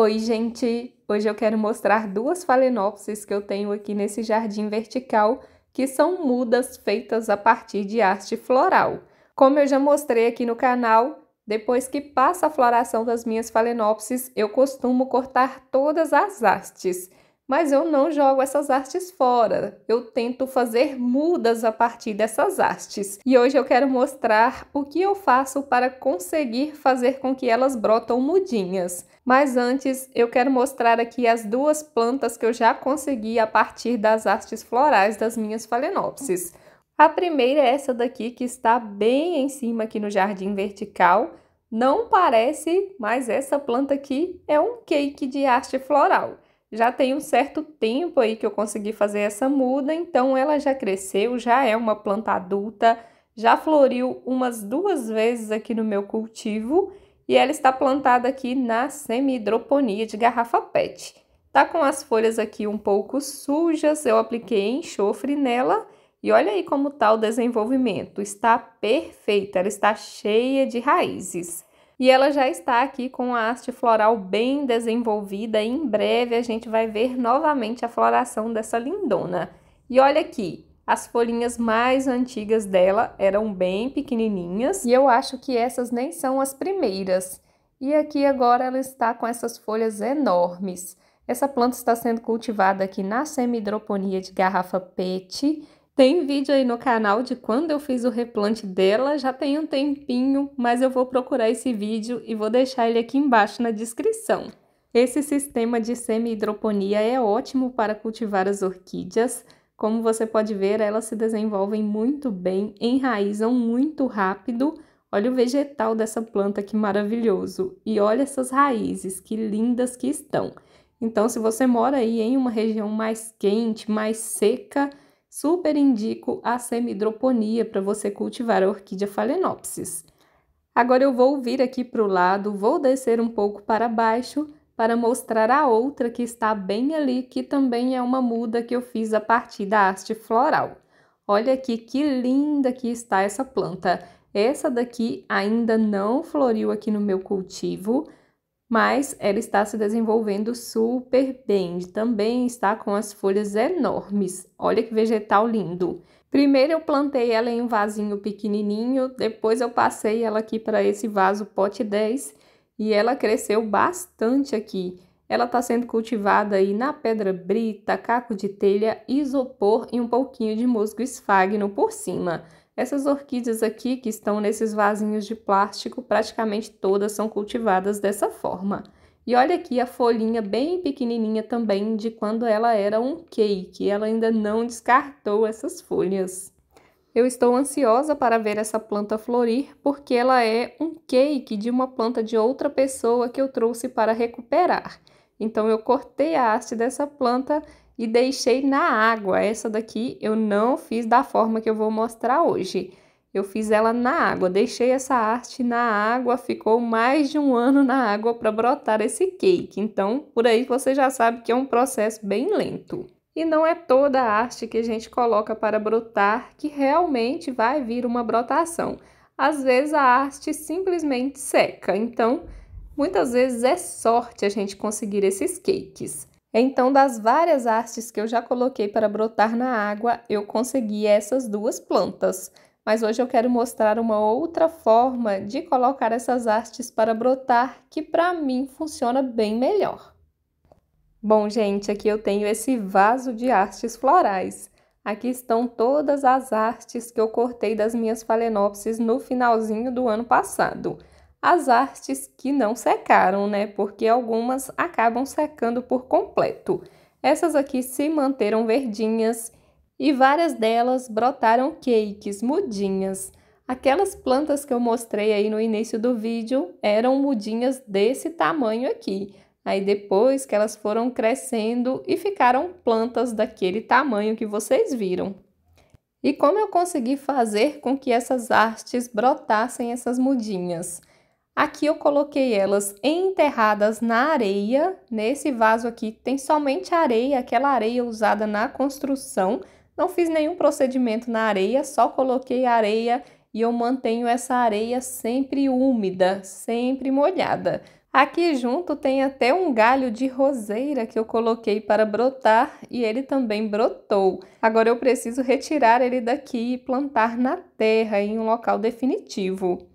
Oi, gente! Hoje eu quero mostrar duas phalaenopsis que eu tenho aqui nesse jardim vertical, que são mudas feitas a partir de haste floral. Como eu já mostrei aqui no canal, depois que passa a floração das minhas phalaenopsis, eu costumo cortar todas as hastes mas eu não jogo essas artes fora. Eu tento fazer mudas a partir dessas artes. E hoje eu quero mostrar o que eu faço para conseguir fazer com que elas brotam mudinhas. Mas antes, eu quero mostrar aqui as duas plantas que eu já consegui a partir das artes florais das minhas phalaenopsis. A primeira é essa daqui que está bem em cima aqui no jardim vertical. Não parece, mas essa planta aqui é um cake de arte floral. Já tem um certo tempo aí que eu consegui fazer essa muda, então ela já cresceu, já é uma planta adulta, já floriu umas duas vezes aqui no meu cultivo e ela está plantada aqui na semi-hidroponia de garrafa PET. Tá com as folhas aqui um pouco sujas, eu apliquei enxofre nela e olha aí como tá o desenvolvimento. Está perfeita, ela está cheia de raízes. E ela já está aqui com a haste floral bem desenvolvida e em breve a gente vai ver novamente a floração dessa lindona. E olha aqui, as folhinhas mais antigas dela eram bem pequenininhas e eu acho que essas nem são as primeiras. E aqui agora ela está com essas folhas enormes. Essa planta está sendo cultivada aqui na semi-hidroponia de garrafa PET tem vídeo aí no canal de quando eu fiz o replante dela, já tem um tempinho, mas eu vou procurar esse vídeo e vou deixar ele aqui embaixo na descrição. Esse sistema de semi-hidroponia é ótimo para cultivar as orquídeas. Como você pode ver, elas se desenvolvem muito bem, enraizam muito rápido. Olha o vegetal dessa planta que maravilhoso e olha essas raízes, que lindas que estão. Então, se você mora aí em uma região mais quente, mais seca, super indico a semidroponia para você cultivar a orquídea Phalaenopsis. Agora eu vou vir aqui para o lado, vou descer um pouco para baixo para mostrar a outra que está bem ali, que também é uma muda que eu fiz a partir da haste floral. Olha aqui que linda que está essa planta. Essa daqui ainda não floriu aqui no meu cultivo, mas ela está se desenvolvendo super bem. Também está com as folhas enormes. Olha que vegetal lindo! Primeiro eu plantei ela em um vasinho pequenininho, depois eu passei ela aqui para esse vaso pote 10 e ela cresceu bastante aqui. Ela está sendo cultivada aí na pedra brita, caco de telha, isopor e um pouquinho de musgo esfagno por cima. Essas orquídeas aqui que estão nesses vasinhos de plástico, praticamente todas são cultivadas dessa forma. E olha aqui a folhinha bem pequenininha também de quando ela era um cake, ela ainda não descartou essas folhas. Eu estou ansiosa para ver essa planta florir, porque ela é um cake de uma planta de outra pessoa que eu trouxe para recuperar. Então eu cortei a haste dessa planta e deixei na água. Essa daqui eu não fiz da forma que eu vou mostrar hoje. Eu fiz ela na água, deixei essa arte na água, ficou mais de um ano na água para brotar esse cake. Então, por aí você já sabe que é um processo bem lento. E não é toda a arte que a gente coloca para brotar que realmente vai vir uma brotação. Às vezes a arte simplesmente seca, então muitas vezes é sorte a gente conseguir esses cakes. É, então, das várias artes que eu já coloquei para brotar na água, eu consegui essas duas plantas. Mas hoje eu quero mostrar uma outra forma de colocar essas artes para brotar, que para mim funciona bem melhor. Bom, gente, aqui eu tenho esse vaso de artes florais. Aqui estão todas as artes que eu cortei das minhas phalaenopsis no finalzinho do ano passado as artes que não secaram, né? Porque algumas acabam secando por completo. Essas aqui se manteram verdinhas e várias delas brotaram cakes, mudinhas. Aquelas plantas que eu mostrei aí no início do vídeo eram mudinhas desse tamanho aqui. Aí depois que elas foram crescendo e ficaram plantas daquele tamanho que vocês viram. E como eu consegui fazer com que essas artes brotassem essas mudinhas? Aqui eu coloquei elas enterradas na areia. Nesse vaso aqui tem somente areia, aquela areia usada na construção. Não fiz nenhum procedimento na areia, só coloquei areia e eu mantenho essa areia sempre úmida, sempre molhada. Aqui junto tem até um galho de roseira que eu coloquei para brotar e ele também brotou. Agora eu preciso retirar ele daqui e plantar na terra em um local definitivo.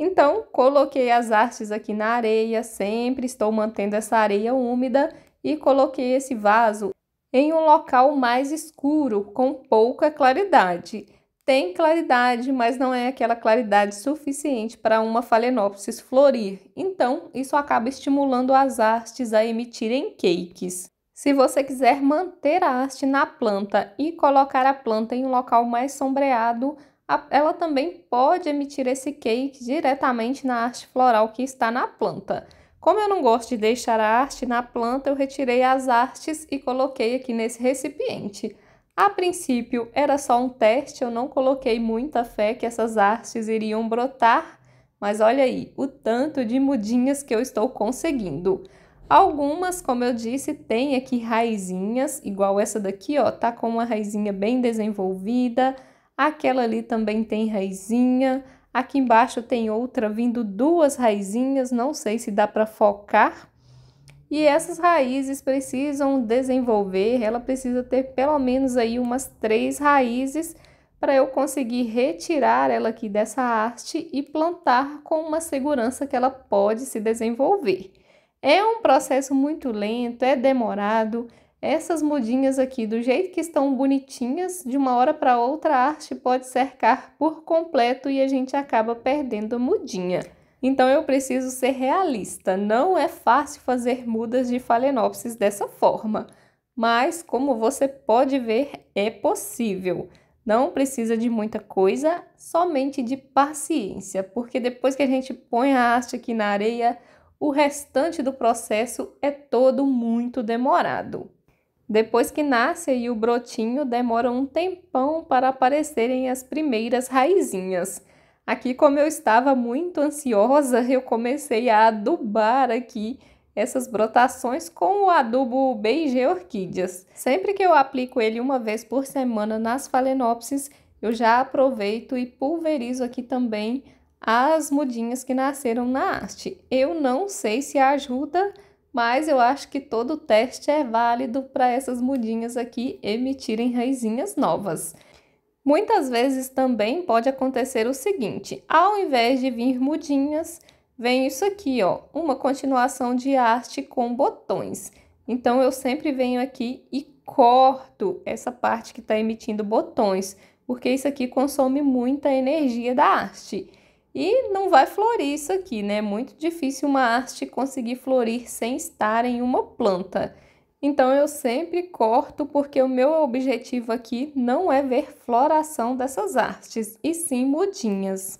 Então, coloquei as artes aqui na areia, sempre estou mantendo essa areia úmida e coloquei esse vaso em um local mais escuro, com pouca claridade. Tem claridade, mas não é aquela claridade suficiente para uma Phalaenopsis florir. Então, isso acaba estimulando as hastes a emitirem cakes. Se você quiser manter a haste na planta e colocar a planta em um local mais sombreado, ela também pode emitir esse cake diretamente na arte floral que está na planta. Como eu não gosto de deixar a arte na planta, eu retirei as artes e coloquei aqui nesse recipiente. A princípio era só um teste, eu não coloquei muita fé que essas artes iriam brotar, mas olha aí o tanto de mudinhas que eu estou conseguindo. Algumas, como eu disse, tem aqui raizinhas, igual essa daqui, ó, tá com uma raizinha bem desenvolvida aquela ali também tem raizinha, aqui embaixo tem outra vindo duas raizinhas, não sei se dá para focar. E essas raízes precisam desenvolver, ela precisa ter pelo menos aí umas três raízes para eu conseguir retirar ela aqui dessa haste e plantar com uma segurança que ela pode se desenvolver. É um processo muito lento, é demorado, essas mudinhas aqui, do jeito que estão bonitinhas, de uma hora para outra a arte pode cercar por completo e a gente acaba perdendo a mudinha. Então eu preciso ser realista, não é fácil fazer mudas de Phalaenopsis dessa forma, mas como você pode ver, é possível. Não precisa de muita coisa, somente de paciência, porque depois que a gente põe a haste aqui na areia, o restante do processo é todo muito demorado. Depois que nasce aí o brotinho, demora um tempão para aparecerem as primeiras raizinhas. Aqui, como eu estava muito ansiosa, eu comecei a adubar aqui essas brotações com o adubo BG Orquídeas. Sempre que eu aplico ele uma vez por semana nas Phalaenopsis, eu já aproveito e pulverizo aqui também as mudinhas que nasceram na haste. Eu não sei se ajuda mas eu acho que todo teste é válido para essas mudinhas aqui emitirem raizinhas novas. Muitas vezes também pode acontecer o seguinte: ao invés de vir mudinhas, vem isso aqui, ó, uma continuação de arte com botões. Então eu sempre venho aqui e corto essa parte que está emitindo botões, porque isso aqui consome muita energia da haste. E não vai florir isso aqui, né? É muito difícil uma arte conseguir florir sem estar em uma planta. Então eu sempre corto porque o meu objetivo aqui não é ver floração dessas artes, e sim mudinhas.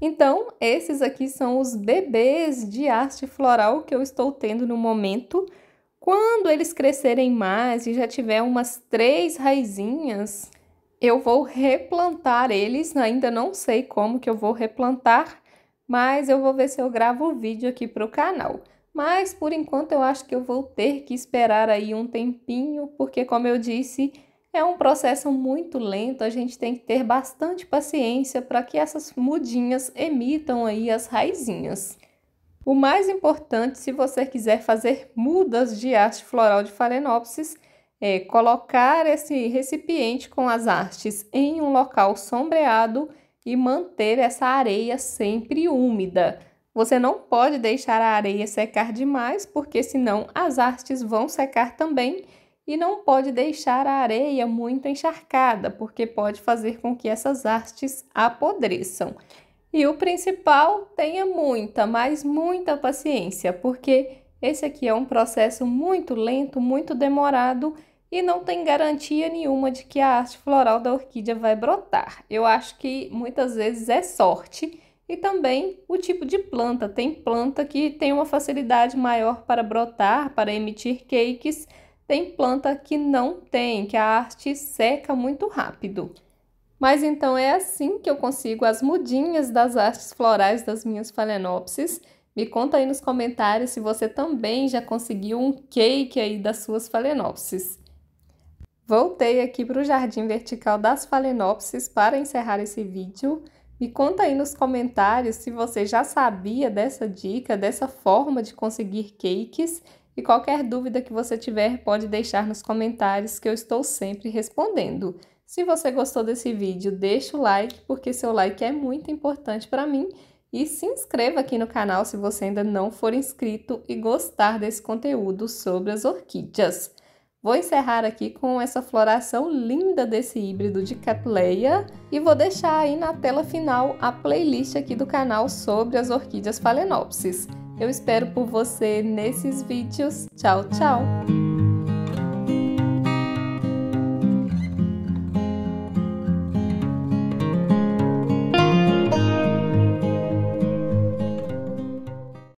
Então, esses aqui são os bebês de arte floral que eu estou tendo no momento. Quando eles crescerem mais e já tiver umas três raizinhas, eu vou replantar eles, ainda não sei como que eu vou replantar, mas eu vou ver se eu gravo o vídeo aqui para o canal. Mas por enquanto eu acho que eu vou ter que esperar aí um tempinho, porque como eu disse, é um processo muito lento, a gente tem que ter bastante paciência para que essas mudinhas emitam aí as raizinhas. O mais importante, se você quiser fazer mudas de haste floral de Phalaenopsis, é colocar esse recipiente com as hastes em um local sombreado e manter essa areia sempre úmida. Você não pode deixar a areia secar demais, porque senão as hastes vão secar também, e não pode deixar a areia muito encharcada, porque pode fazer com que essas hastes apodreçam. E o principal, tenha muita, mas muita paciência, porque esse aqui é um processo muito lento, muito demorado e não tem garantia nenhuma de que a arte floral da orquídea vai brotar. Eu acho que muitas vezes é sorte e também o tipo de planta. Tem planta que tem uma facilidade maior para brotar, para emitir cakes, tem planta que não tem, que a arte seca muito rápido. Mas então é assim que eu consigo as mudinhas das artes florais das minhas phalaenopsis. Me conta aí nos comentários se você também já conseguiu um cake aí das suas falenopsis. Voltei aqui para o jardim vertical das falenopsis para encerrar esse vídeo. Me conta aí nos comentários se você já sabia dessa dica, dessa forma de conseguir cakes. E qualquer dúvida que você tiver, pode deixar nos comentários que eu estou sempre respondendo. Se você gostou desse vídeo, deixa o like, porque seu like é muito importante para mim e se inscreva aqui no canal se você ainda não for inscrito e gostar desse conteúdo sobre as orquídeas. Vou encerrar aqui com essa floração linda desse híbrido de Catleya e vou deixar aí na tela final a playlist aqui do canal sobre as orquídeas phalaenopsis. Eu espero por você nesses vídeos. Tchau, tchau!